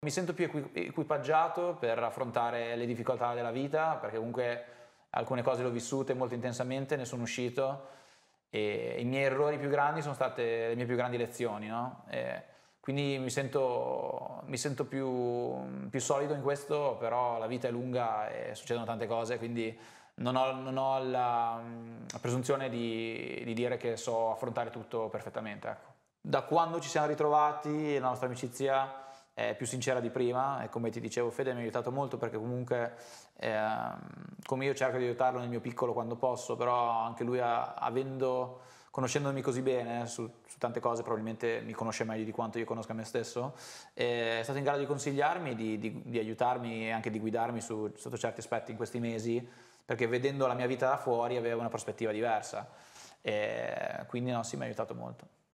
Mi sento più equipaggiato per affrontare le difficoltà della vita, perché comunque alcune cose le ho vissute molto intensamente, ne sono uscito e i miei errori più grandi sono state le mie più grandi lezioni, no? quindi mi sento, mi sento più, più, solido in questo, però la vita è lunga e succedono tante cose, quindi non ho, non ho la, la, presunzione di, di, dire che so affrontare tutto perfettamente. Ecco. Da quando ci siamo ritrovati, la nostra amicizia eh, più sincera di prima e come ti dicevo Fede mi ha aiutato molto perché comunque ehm, come io cerco di aiutarlo nel mio piccolo quando posso, però anche lui ha, avendo, conoscendomi così bene su, su, tante cose, probabilmente mi conosce meglio di quanto io conosca me stesso, è stato in grado di consigliarmi, di, di, di aiutarmi e anche di guidarmi su, sotto certi aspetti in questi mesi, perché vedendo la mia vita da fuori avevo una prospettiva diversa. E quindi no, sì, mi ha aiutato molto.